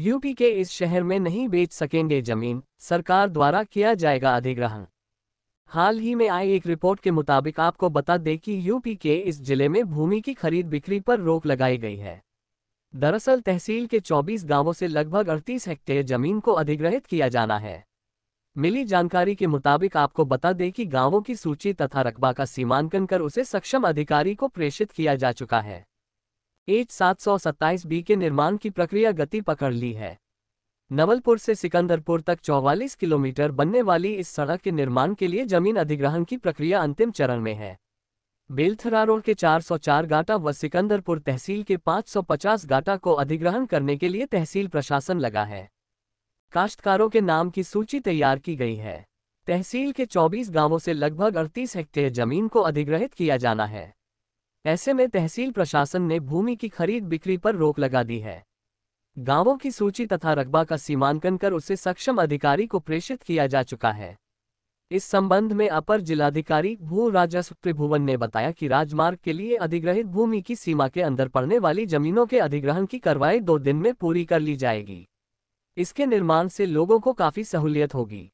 UP के इस शहर में नहीं बेच सकेंगे जमीन सरकार द्वारा किया जाएगा अधिग्रहण हाल ही में आई एक रिपोर्ट के मुताबिक आपको बता दें कि यूपी के इस जिले में भूमि की खरीद बिक्री पर रोक लगाई गई है दरअसल तहसील के 24 गांवों से लगभग अड़तीस हेक्टेयर जमीन को अधिग्रहित किया जाना है मिली जानकारी के मुताबिक आपको बता दें कि गांवों की सूची तथा रकबा का सीमांकन कर उसे सक्षम अधिकारी को प्रेषित किया जा चुका है एच सात सौ सत्ताईस बी के निर्माण की प्रक्रिया गति पकड़ ली है नवलपुर से सिकंदरपुर तक 44 किलोमीटर बनने वाली इस सड़क के निर्माण के लिए जमीन अधिग्रहण की प्रक्रिया अंतिम चरण में है बेलथरा रोड के 404 गाटा व सिकंदरपुर तहसील के 550 गाटा को अधिग्रहण करने के लिए तहसील प्रशासन लगा है काश्तकारों के नाम की सूची तैयार की गई है तहसील के 24 गांवों से लगभग अड़तीस हेक्टेयर जमीन को अधिग्रहित किया जाना है ऐसे में तहसील प्रशासन ने भूमि की खरीद बिक्री पर रोक लगा दी है गांवों की सूची तथा रकबा का सीमांकन कर उसे सक्षम अधिकारी को प्रेषित किया जा चुका है इस संबंध में अपर जिलाधिकारी भू राजस्व त्रिभुवन ने बताया कि राजमार्ग के लिए अधिग्रहित भूमि की सीमा के अंदर पड़ने वाली जमीनों के अधिग्रहण की कार्रवाई दो दिन में पूरी कर ली जाएगी इसके निर्माण से लोगों को काफी सहूलियत होगी